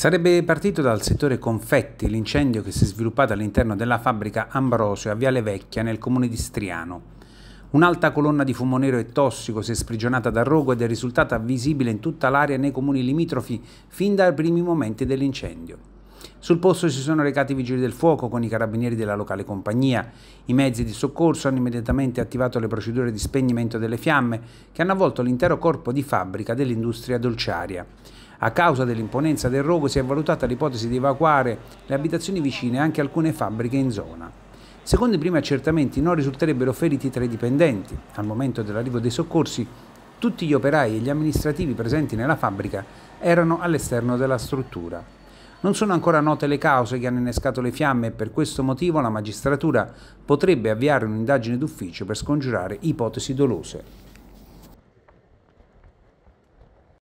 Sarebbe partito dal settore confetti l'incendio che si è sviluppato all'interno della fabbrica Ambrosio a Viale Vecchia nel comune di Striano. Un'alta colonna di fumo nero e tossico si è sprigionata dal rogo ed è risultata visibile in tutta l'area nei comuni limitrofi fin dai primi momenti dell'incendio. Sul posto si sono recati i vigili del fuoco con i carabinieri della locale compagnia. I mezzi di soccorso hanno immediatamente attivato le procedure di spegnimento delle fiamme che hanno avvolto l'intero corpo di fabbrica dell'industria dolciaria. A causa dell'imponenza del rogo si è valutata l'ipotesi di evacuare le abitazioni vicine e anche alcune fabbriche in zona. Secondo i primi accertamenti non risulterebbero feriti tra i dipendenti. Al momento dell'arrivo dei soccorsi tutti gli operai e gli amministrativi presenti nella fabbrica erano all'esterno della struttura. Non sono ancora note le cause che hanno innescato le fiamme e per questo motivo la magistratura potrebbe avviare un'indagine d'ufficio per scongiurare ipotesi dolose.